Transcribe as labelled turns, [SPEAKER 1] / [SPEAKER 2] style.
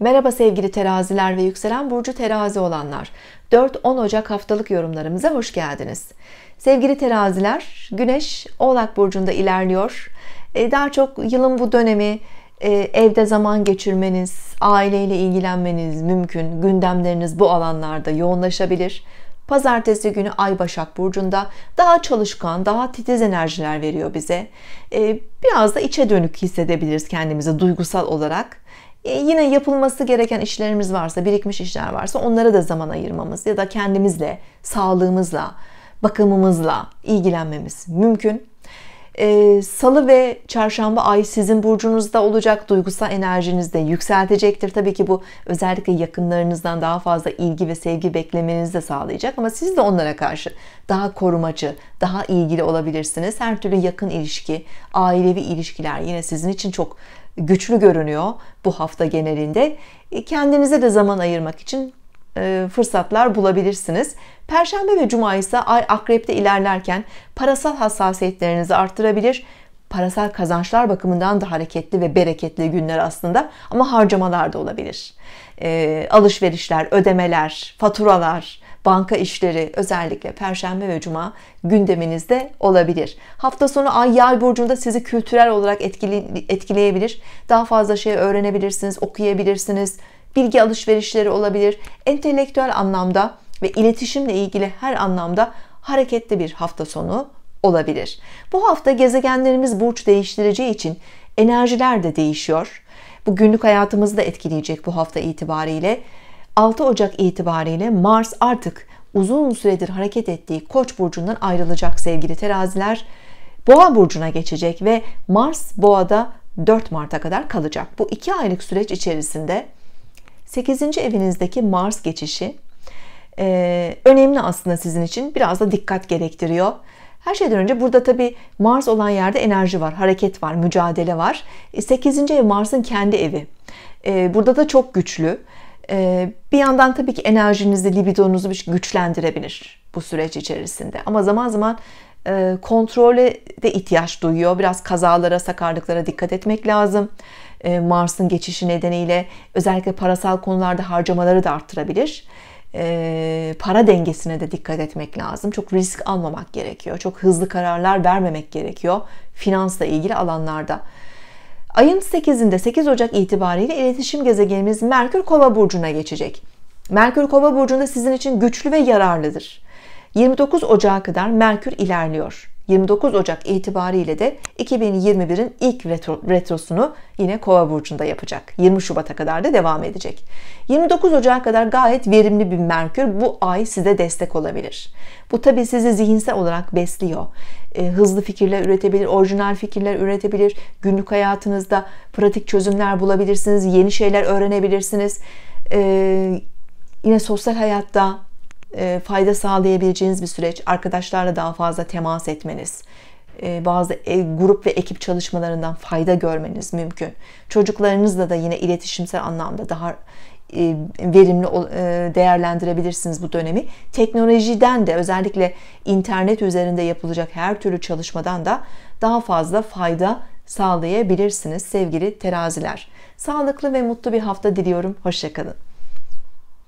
[SPEAKER 1] Merhaba sevgili teraziler ve yükselen burcu terazi olanlar. 4-10 Ocak haftalık yorumlarımıza hoş geldiniz. Sevgili teraziler, Güneş Oğlak Burcu'nda ilerliyor. E, daha çok yılın bu dönemi e, evde zaman geçirmeniz, aileyle ilgilenmeniz mümkün. Gündemleriniz bu alanlarda yoğunlaşabilir. Pazartesi günü Ay Başak Burcu'nda daha çalışkan, daha titiz enerjiler veriyor bize. E, biraz da içe dönük hissedebiliriz kendimizi duygusal olarak e, yine yapılması gereken işlerimiz varsa, birikmiş işler varsa onlara da zaman ayırmamız ya da kendimizle, sağlığımızla, bakımımızla ilgilenmemiz mümkün. Ee, salı ve çarşamba ay sizin burcunuzda olacak duygusal enerjiniz de yükseltecektir tabii ki bu özellikle yakınlarınızdan daha fazla ilgi ve sevgi beklemenizi de sağlayacak ama siz de onlara karşı daha korumacı daha ilgili olabilirsiniz her türlü yakın ilişki ailevi ilişkiler yine sizin için çok güçlü görünüyor bu hafta genelinde e, kendinize de zaman ayırmak için e, fırsatlar bulabilirsiniz. Perşembe ve cuma ise ay akrepte ilerlerken parasal hassasiyetlerinizi arttırabilir. Parasal kazançlar bakımından da hareketli ve bereketli günler aslında ama harcamalar da olabilir. E, alışverişler, ödemeler, faturalar, banka işleri özellikle perşembe ve cuma gündeminizde olabilir. Hafta sonu ay yay burcunda sizi kültürel olarak etkileyebilir. Daha fazla şey öğrenebilirsiniz, okuyabilirsiniz, bilgi alışverişleri olabilir. Entelektüel anlamda ve iletişimle ilgili her anlamda hareketli bir hafta sonu olabilir. Bu hafta gezegenlerimiz burç değiştireceği için enerjiler de değişiyor. Bu günlük hayatımızı da etkileyecek bu hafta itibariyle. 6 Ocak itibariyle Mars artık uzun süredir hareket ettiği Koç burcundan ayrılacak sevgili teraziler. Boğa burcuna geçecek ve Mars Boğa'da 4 Mart'a kadar kalacak. Bu 2 aylık süreç içerisinde 8. evinizdeki Mars geçişi e, önemli aslında sizin için. Biraz da dikkat gerektiriyor. Her şeyden önce burada tabi Mars olan yerde enerji var, hareket var, mücadele var. 8. E, ev Mars'ın kendi evi. E, burada da çok güçlü. E, bir yandan tabii ki enerjinizi, libidonuzu güçlendirebilir bu süreç içerisinde. Ama zaman zaman e, kontrole de ihtiyaç duyuyor. Biraz kazalara, sakarlıklara dikkat etmek lazım. E, Mars'ın geçişi nedeniyle özellikle parasal konularda harcamaları da arttırabilir. E, para dengesine de dikkat etmek lazım. Çok risk almamak gerekiyor. Çok hızlı kararlar vermemek gerekiyor. Finansla ilgili alanlarda. Ayın 8'inde 8 Ocak itibariyle iletişim gezegenimiz Merkür Kova burcuna geçecek. Merkür Kova burcunda sizin için güçlü ve yararlıdır. 29 Ocağı kadar Merkür ilerliyor. 29 Ocak itibariyle de 2021'in ilk retro, retrosunu yine Kova burcunda yapacak. 20 Şubat'a kadar da devam edecek. 29 Ocak'a kadar gayet verimli bir Merkür bu ay size destek olabilir. Bu tabii sizi zihinsel olarak besliyor. E, hızlı fikirler üretebilir, orijinal fikirler üretebilir. Günlük hayatınızda pratik çözümler bulabilirsiniz, yeni şeyler öğrenebilirsiniz. E, yine sosyal hayatta e, fayda sağlayabileceğiniz bir süreç. Arkadaşlarla daha fazla temas etmeniz, e, bazı e, grup ve ekip çalışmalarından fayda görmeniz mümkün. Çocuklarınızla da yine iletişimsel anlamda daha verimli değerlendirebilirsiniz bu dönemi. Teknolojiden de özellikle internet üzerinde yapılacak her türlü çalışmadan da daha fazla fayda sağlayabilirsiniz sevgili teraziler. Sağlıklı ve mutlu bir hafta diliyorum. Hoşçakalın.